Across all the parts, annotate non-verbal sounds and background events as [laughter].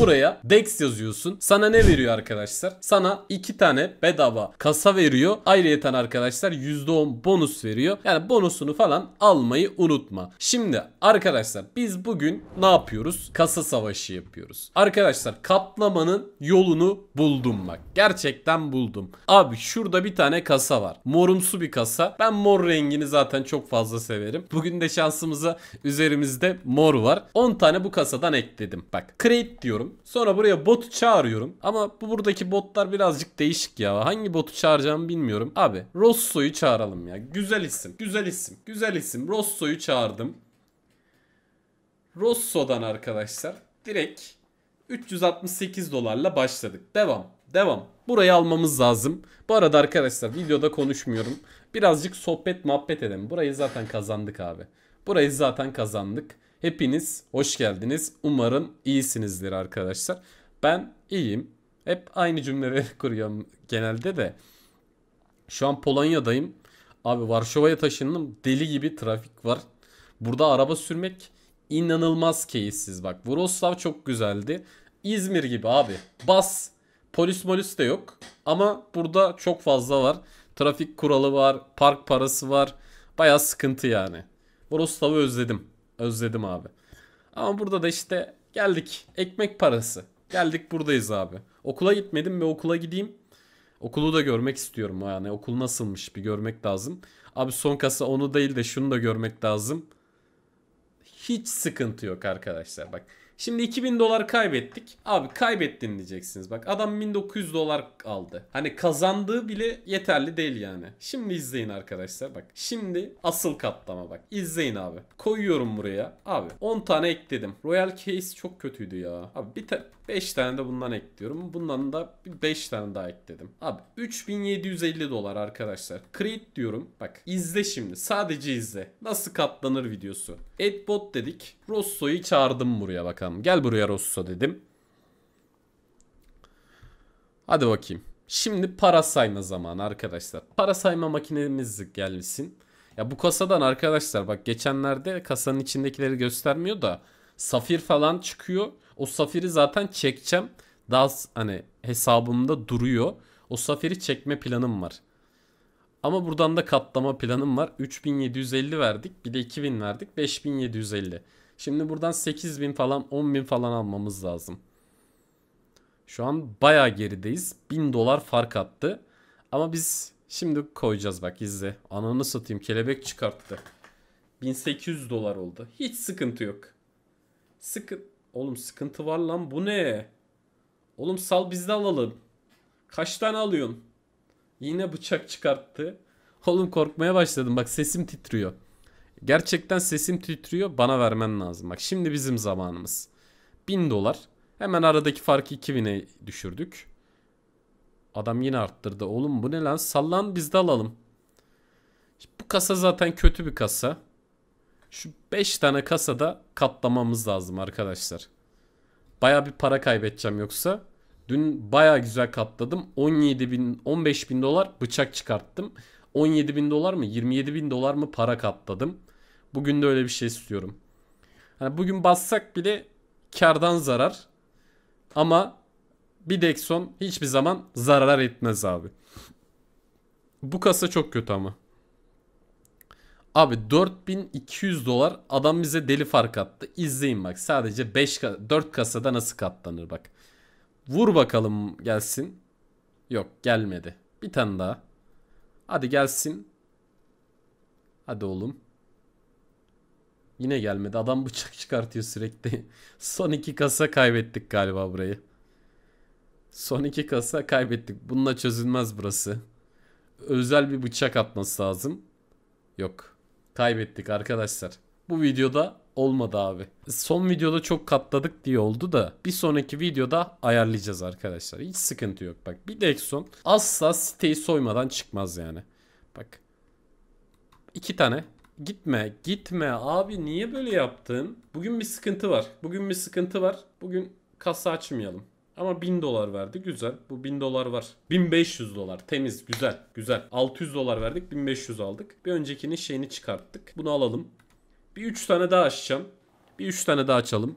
Buraya Dex yazıyorsun. Sana ne veriyor arkadaşlar? Sana iki tane bedava kasa veriyor. Ayrıyeten arkadaşlar %10 bonus veriyor. Yani bonusunu falan almayı unutma. Şimdi arkadaşlar biz bugün ne yapıyoruz? Kasa savaşı yapıyoruz. Arkadaşlar katlamanın yolunu buldum bak. Gerçekten buldum. Abi şurada bir tane kasa var. Morumsu bir kasa. Ben mor rengini zaten çok fazla severim. Bugün de şansımıza üzerimizde mor var. 10 tane bu kasadan ekledim. Bak create diyorum. Sonra buraya botu çağırıyorum. Ama bu buradaki botlar birazcık değişik ya. Hangi botu çağıracağımı bilmiyorum. Abi Rosso'yu çağıralım ya. Güzel isim. Güzel isim. Güzel isim. Rosso'yu çağırdım. Rosso'dan arkadaşlar direkt 368 dolarla başladık. Devam. Devam. Burayı almamız lazım. Bu arada arkadaşlar videoda konuşmuyorum. Birazcık sohbet muhabbet edelim. Burayı zaten kazandık abi. Burayı zaten kazandık. Hepiniz hoş geldiniz. Umarım iyisinizdir arkadaşlar. Ben iyiyim. Hep aynı cümleleri [laughs] kuruyorum genelde de. Şu an Polonya'dayım. Abi Varşova'ya taşındım. Deli gibi trafik var. Burada araba sürmek inanılmaz keyifsiz bak. Vroslav çok güzeldi. İzmir gibi abi. Bas. Polis molis de yok. Ama burada çok fazla var. Trafik kuralı var. Park parası var. Baya sıkıntı yani. Vroslav'ı özledim. Özledim abi. Ama burada da işte geldik ekmek parası. Geldik buradayız abi. Okula gitmedim ve okula gideyim. Okulu da görmek istiyorum yani. Okul nasılmış bir görmek lazım. Abi son kasa onu değil de şunu da görmek lazım. Hiç sıkıntı yok arkadaşlar. Bak Şimdi 2000 dolar kaybettik. Abi kaybettin diyeceksiniz. Bak adam 1900 dolar aldı. Hani kazandığı bile yeterli değil yani. Şimdi izleyin arkadaşlar bak. Şimdi asıl katlama bak. İzleyin abi. Koyuyorum buraya. Abi 10 tane ekledim. Royal Case çok kötüydü ya. Abi bir tane 5 tane de bundan ekliyorum. Bundan da 5 tane daha ekledim. Abi 3750 dolar arkadaşlar. Create diyorum. Bak izle şimdi. Sadece izle. Nasıl katlanır videosu. Adbot dedik. Rosso'yu çağırdım buraya bakalım adam. Gel buraya Rosso dedim. Hadi bakayım. Şimdi para sayma zamanı arkadaşlar. Para sayma makinemiz gelmesin. Ya bu kasadan arkadaşlar bak geçenlerde kasanın içindekileri göstermiyor da safir falan çıkıyor. O safiri zaten çekeceğim. Daha hani hesabımda duruyor. O safiri çekme planım var. Ama buradan da katlama planım var. 3750 verdik. Bir de 2000 verdik. 5750. Şimdi buradan 8000 falan 10000 falan almamız lazım. Şu an baya gerideyiz. 1000 dolar fark attı. Ama biz şimdi koyacağız bak izle. Ananı satayım kelebek çıkarttı. 1800 dolar oldu. Hiç sıkıntı yok. Sıkı Oğlum sıkıntı var lan bu ne? Oğlum sal bizde alalım. Kaç tane alıyorsun? Yine bıçak çıkarttı. Oğlum korkmaya başladım bak sesim titriyor. Gerçekten sesim titriyor. Bana vermen lazım. Bak şimdi bizim zamanımız. 1000 dolar. Hemen aradaki farkı 2000'e düşürdük. Adam yine arttırdı. Oğlum bu ne lan? Sallan biz de alalım. Bu kasa zaten kötü bir kasa. Şu 5 tane kasada katlamamız lazım arkadaşlar. Baya bir para kaybedeceğim yoksa. Dün baya güzel katladım. 17 bin, 15 bin dolar bıçak çıkarttım. 17 bin dolar mı 27 bin dolar mı para katladım. Bugün de öyle bir şey istiyorum. Hani bugün bassak bile kardan zarar. Ama bir Dexon hiçbir zaman zarar etmez abi. Bu kasa çok kötü ama. Abi 4200 dolar adam bize deli fark attı. İzleyin bak sadece 5 4 kasada nasıl katlanır bak. Vur bakalım gelsin. Yok gelmedi. Bir tane daha. Hadi gelsin. Hadi oğlum. Yine gelmedi. Adam [laughs] bıçak çıkartıyor sürekli. Son iki kasa kaybettik galiba burayı. Son iki kasa kaybettik. Bununla çözülmez burası. Özel bir bıçak atması lazım. Yok. Kaybettik arkadaşlar. Bu videoda olmadı abi. Son videoda çok katladık diye oldu da bir sonraki videoda ayarlayacağız arkadaşlar. Hiç sıkıntı yok. Bak bir Dexon asla siteyi soymadan çıkmaz yani. Bak. İki tane Gitme, gitme abi niye böyle yaptın? Bugün bir sıkıntı var. Bugün bir sıkıntı var. Bugün kasa açmayalım. Ama 1000 dolar verdi güzel. Bu 1000 dolar var. 1500 dolar temiz güzel güzel. 600 dolar verdik 1500 aldık. Bir öncekinin şeyini çıkarttık. Bunu alalım. Bir 3 tane daha açacağım. Bir 3 tane daha açalım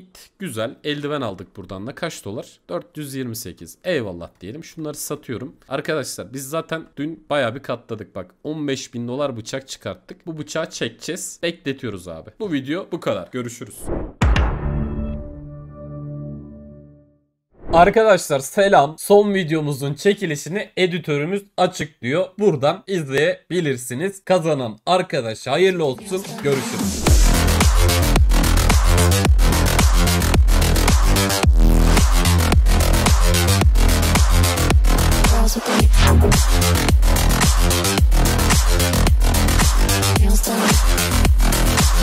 git. Güzel. Eldiven aldık buradan da. Kaç dolar? 428. Eyvallah diyelim. Şunları satıyorum. Arkadaşlar biz zaten dün baya bir katladık. Bak 15 bin dolar bıçak çıkarttık. Bu bıçağı çekeceğiz. Bekletiyoruz abi. Bu video bu kadar. Görüşürüz. Arkadaşlar selam. Son videomuzun çekilişini editörümüz açıklıyor. Buradan izleyebilirsiniz. Kazanan arkadaş hayırlı olsun. Görüşürüz.